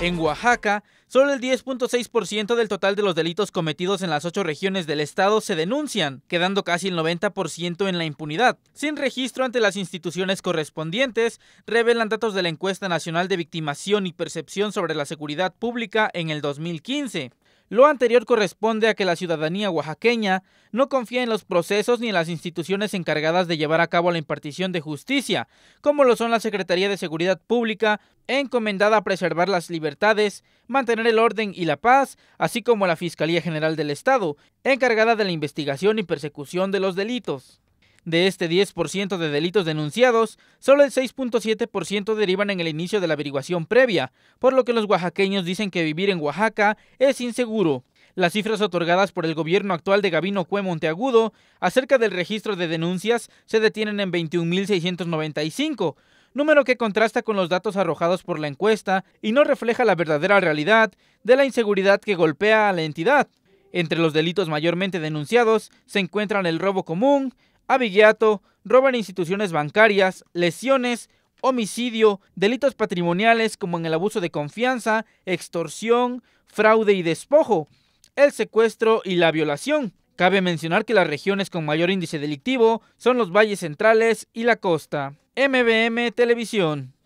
En Oaxaca, solo el 10.6% del total de los delitos cometidos en las ocho regiones del estado se denuncian, quedando casi el 90% en la impunidad, sin registro ante las instituciones correspondientes, revelan datos de la Encuesta Nacional de Victimación y Percepción sobre la Seguridad Pública en el 2015. Lo anterior corresponde a que la ciudadanía oaxaqueña no confía en los procesos ni en las instituciones encargadas de llevar a cabo la impartición de justicia, como lo son la Secretaría de Seguridad Pública, encomendada a preservar las libertades, mantener el orden y la paz, así como la Fiscalía General del Estado, encargada de la investigación y persecución de los delitos. De este 10% de delitos denunciados, solo el 6.7% derivan en el inicio de la averiguación previa, por lo que los oaxaqueños dicen que vivir en Oaxaca es inseguro. Las cifras otorgadas por el gobierno actual de Gabino Cue Monteagudo acerca del registro de denuncias se detienen en 21.695, número que contrasta con los datos arrojados por la encuesta y no refleja la verdadera realidad de la inseguridad que golpea a la entidad. Entre los delitos mayormente denunciados se encuentran el robo común, avillato, roban instituciones bancarias, lesiones, homicidio, delitos patrimoniales como en el abuso de confianza, extorsión, fraude y despojo, el secuestro y la violación. Cabe mencionar que las regiones con mayor índice delictivo son los valles centrales y la costa. MBM Televisión.